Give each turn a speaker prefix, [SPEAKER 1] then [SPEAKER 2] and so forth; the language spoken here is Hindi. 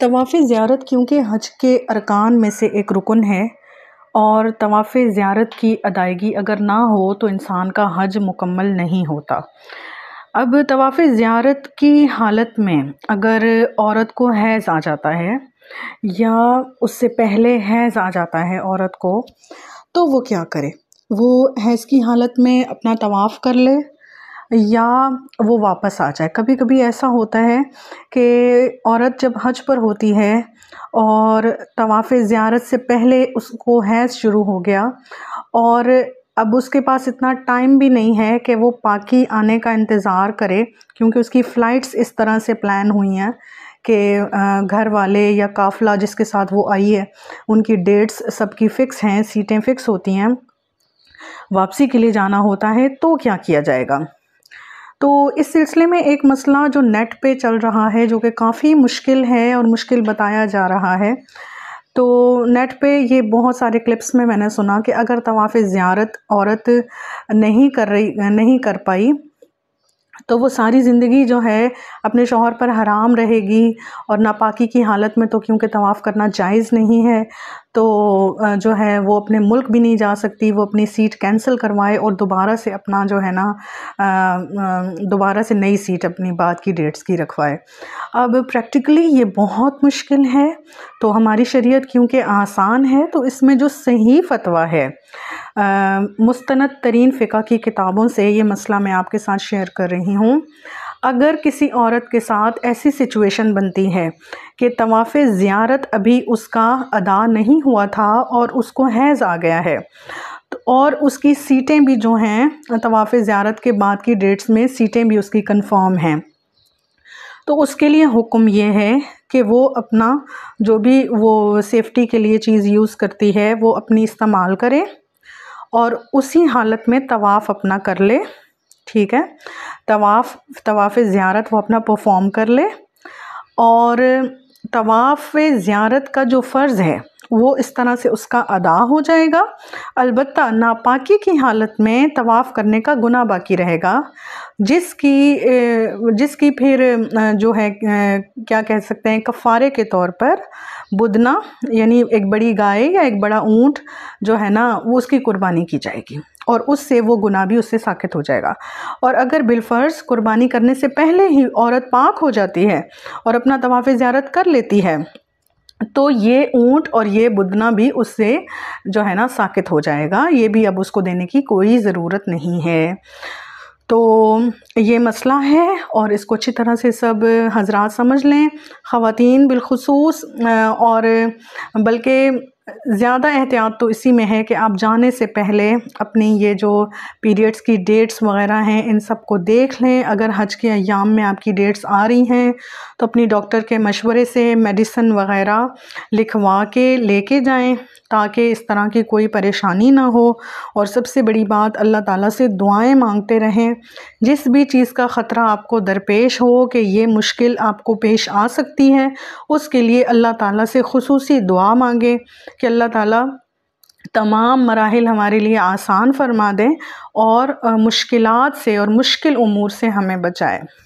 [SPEAKER 1] तवाफ़ ज़्यारत क्योंकि हज के अरकान में से एक रुकन है और तवाफ़ ज़्यारत की अदायगी अगर ना हो तो इंसान का हज मुकम्मल नहीं होता अब तवाफ़ ज़्यारत की हालत में अगर औरत को हैज़ आ जाता है या उससे पहले हैज़ आ जाता है औरत को तो वो क्या करे वो हैज़ की हालत में अपना तवाफ़ कर ले या वो वापस आ जाए कभी कभी ऐसा होता है कि औरत जब हज पर होती है और तवाफ़ ज़्यारत से पहले उसको हैज़ शुरू हो गया और अब उसके पास इतना टाइम भी नहीं है कि वो पाकि आने का इंतज़ार करे क्योंकि उसकी फ़्लाइट्स इस तरह से प्लान हुई हैं के घर वाले या काफ़िला जिसके साथ वो आई है उनकी डेट्स सबकी फ़िक्स हैं सीटें फ़िक्स होती हैं वापसी के लिए जाना होता है तो क्या किया जाएगा तो इस सिलसिले में एक मसला जो नेट पे चल रहा है जो कि काफ़ी मुश्किल है और मुश्किल बताया जा रहा है तो नेट पे ये बहुत सारे क्लिप्स में मैंने सुना कि अगर तवाफ़ ज़्यारत औरत नहीं कर रही नहीं कर पाई तो वो सारी ज़िंदगी जो है अपने शोहर पर हराम रहेगी और नापाकी की हालत में तो क्योंकि तवाफ़ करना जायज़ नहीं है तो जो है वो अपने मुल्क भी नहीं जा सकती वो अपनी सीट कैंसिल करवाए और दोबारा से अपना जो है ना दोबारा से नई सीट अपनी बात की डेट्स की रखवाए अब प्रैक्टिकली ये बहुत मुश्किल है तो हमारी शरीयत क्योंकि आसान है तो इसमें जो सही फतवा है मुस्तनद तरीन फ़िका की किताबों से ये मसला मैं आपके साथ शेयर कर रही हूँ अगर किसी औरत के साथ ऐसी सिचुएशन बनती है कि तवाफ़ ज़ियारत अभी उसका अदा नहीं हुआ था और उसको हैज़ आ गया है तो और उसकी सीटें भी जो हैं तवाफ़ ज़्यारत के बाद की डेट्स में सीटें भी उसकी कन्फर्म हैं तो उसके लिए हुक्म ये है कि वो अपना जो भी वो सेफ़्टी के लिए चीज़ यूज़ करती है वो अपनी इस्तेमाल करें और उसी हालत में तवाफ़ अपना कर ले ठीक है तवाफ़ तवाफ़ ज़्यारत वो अपना परफॉर्म कर ले और तवाफ़ ज़्यारत का जो फ़र्ज़ है वो इस तरह से उसका अदा हो जाएगा अलबत् नापाकी की हालत में तवाफ़ करने का गुना बाकी रहेगा जिसकी जिसकी फिर जो है क्या कह सकते हैं कफ़ारे के तौर पर बुदना यानी एक बड़ी गाय या एक बड़ा ऊँट जो है ना वो उसकी कुर्बानी की जाएगी और उससे वो गुना भी उससे साखित हो जाएगा और अगर बिलफर्ज कुर्बानी करने से पहले ही औरत पाक हो जाती है और अपना तवाफ़ ज़्यारत कर लेती है तो ये ऊँट और ये बुदना भी उससे जो है ना साकित हो जाएगा ये भी अब उसको देने की कोई ज़रूरत नहीं है तो ये मसला है और इसको अच्छी तरह से सब हजरात समझ लें ख़वातीन बिलखसूस और बल्कि ज़्यादा एहतियात तो इसी में है कि आप जाने से पहले अपनी ये जो पीरियड्स की डेट्स वगैरह हैं इन सब को देख लें अगर हज के अयाम में आपकी डेट्स आ रही हैं तो अपनी डॉक्टर के मशवरे से मेडिसन वगैरह लिखवा के लेके जाएं ताकि इस तरह की कोई परेशानी ना हो और सबसे बड़ी बात अल्लाह ताला से दुआएं मांगते रहें जिस भी चीज़ का ख़तरा आपको दरपेश हो कि ये मुश्किल आपको पेश आ सकती है उसके लिए अल्लाह ताला से खसूसी दुआ मांगें कि अल्लाह ताला तमाम मराहल हमारे लिए आसान फरमा दें और मुश्किलात से और मुश्किल उमूर से हमें बचाए